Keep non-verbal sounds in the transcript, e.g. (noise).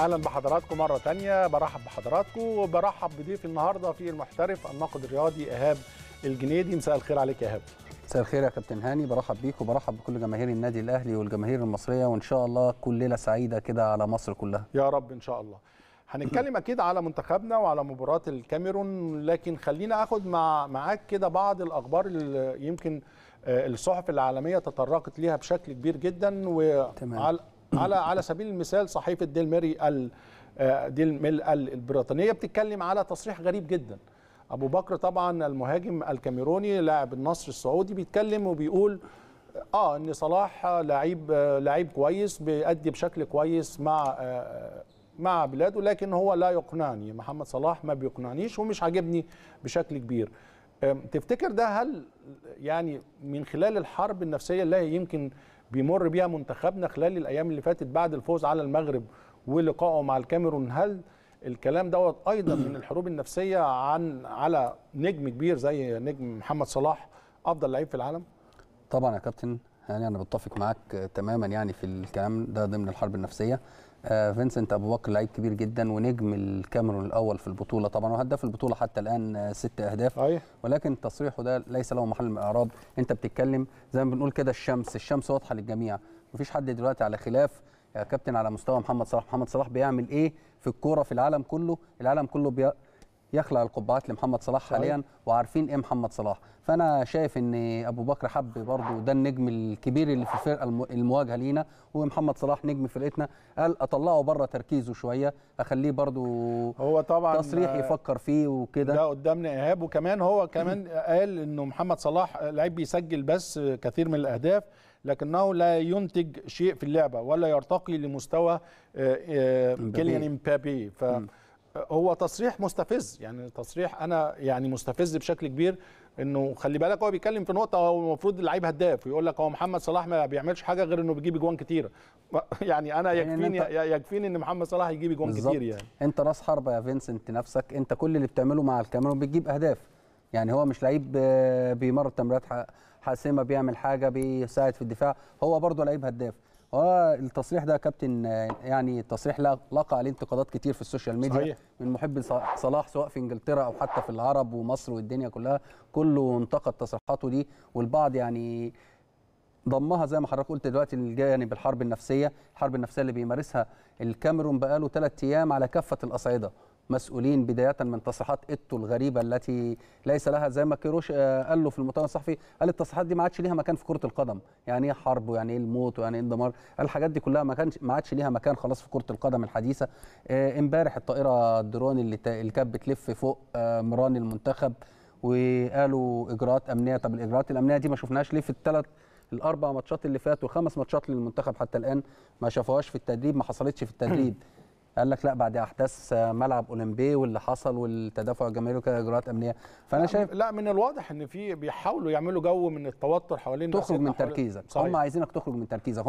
اهلا بحضراتكم مره تانية برحب بحضراتكم وبرحب بضيفي النهارده في المحترف الناقد الرياضي ايهاب الجنيدي مساء الخير عليك يا ايهاب مساء الخير يا كابتن هاني برحب بيك وبرحب بكل جماهير النادي الاهلي والجماهير المصريه وان شاء الله كل ليله سعيده كده على مصر كلها يا رب ان شاء الله هنتكلم اكيد على منتخبنا وعلى مباراه الكاميرون لكن خلينا اخد مع معاك كده بعض الاخبار اللي يمكن آه، الصحف العالميه تطرقت ليها بشكل كبير جدا وعلى على على سبيل المثال صحيفه ديل ميري آه، ديل ميل البريطانيه بتتكلم على تصريح غريب جدا ابو بكر طبعا المهاجم الكاميروني لاعب النصر السعودي بيتكلم وبيقول اه ان صلاح لعيب لعيب كويس بيأدي بشكل كويس مع آه، مع بلاده لكن هو لا يقنعني محمد صلاح ما بيقنعنيش ومش عاجبني بشكل كبير تفتكر ده هل يعني من خلال الحرب النفسيه اللي هي يمكن بيمر بيها منتخبنا خلال الايام اللي فاتت بعد الفوز على المغرب ولقائه مع الكاميرون هل الكلام دوت ايضا من الحروب النفسيه عن على نجم كبير زي نجم محمد صلاح افضل لعيب في العالم طبعا يا كابتن يعني انا بتفق معاك تماما يعني في الكلام ده ضمن الحرب النفسيه آه فينسنت ابو بكر لعيب كبير جدا ونجم الكاميرون الاول في البطوله طبعا وهداف البطوله حتى الان آه ست اهداف أيه. ولكن تصريحه ده ليس له محل من الاعراب انت بتتكلم زي ما بنقول كده الشمس الشمس واضحه للجميع مفيش حد دلوقتي على خلاف يا كابتن على مستوى محمد صلاح محمد صلاح بيعمل ايه في الكوره في العالم كله العالم كله بي... يخلق القبعات لمحمد صلاح صحيح. حاليا وعارفين ايه محمد صلاح فانا شايف ان ابو بكر حب برضو ده النجم الكبير اللي في الفرقه المواجهه لينا ومحمد صلاح نجم فرقتنا قال اطلعه بره تركيزه شويه اخليه برضو هو طبعا تصريح يفكر فيه وكده ده قدامنا ايهاب وكمان هو كمان (clears throat) قال انه محمد صلاح لعيب بيسجل بس كثير من الاهداف لكنه لا ينتج شيء في اللعبه ولا يرتقي لمستوى آه، آه، كيليان امبابي ف هو تصريح مستفز يعني تصريح انا يعني مستفز بشكل كبير انه خلي بالك هو بيتكلم في نقطه هو المفروض اللعيب هداف ويقول لك هو محمد صلاح ما بيعملش حاجه غير انه بيجيب اجوان كتير (laughs) يعني انا يعني يكفيني يعني يكفيني ان محمد صلاح يجيب اجوان كتير يعني انت راس حربه يا فينسنت نفسك انت كل اللي بتعمله مع الكاميرون بتجيب اهداف يعني هو مش لعيب آه، بيمرر تمريرات حاسمه بيعمل حاجه بيساعد في الدفاع هو برضه لعيب هداف والتصريح آه، ده يا كابتن يعني تصريح لقى عليه انتقادات كتير في السوشيال ميديا صحيح. من محبي صلاح سواء في انجلترا او حتى في العرب ومصر والدنيا كلها كله انتقد تصريحاته دي والبعض يعني ضمها زي ما حضرتك قلت دلوقتي الجانب الحرب النفسيه الحرب النفسيه اللي بيمارسها الكاميرون بقاله ثلاث ايام على كافه الاصعده مسؤولين بدايه من تصريحات ايتو الغريبه التي ليس لها زي ما كيروش آه، قال له في المؤتمر الصحفي قال التصريحات دي ما عادش ليها مكان في كره القدم يعني ايه حرب ويعني ايه الموت ويعني ايه الدمار الحاجات دي كلها ما كانش ما عادش ليها مكان خلاص في كره القدم الحديثه آه، امبارح الطائره الدرون اللي اللي كانت بتلف فوق آه، مران المنتخب وقالوا اجراءات امنيه طب الاجراءات الامنيه دي ما شفناهاش ليه في الثلاث الاربع ماتشات اللي فاتوا خمس ماتشات للمنتخب حتى الان ما شافوهاش في التدريب ما حصلتش في التدريب (clears throat) قال لك لا بعد احداث ملعب اولمبي واللي حصل والتدافع الجماهيري وكده اجراءات امنيه فانا لا شايف لا من الواضح ان في بيحاولوا يعملوا جو من التوتر حوالين تخرج من تركيزك هم عايزينك تخرج من تركيزك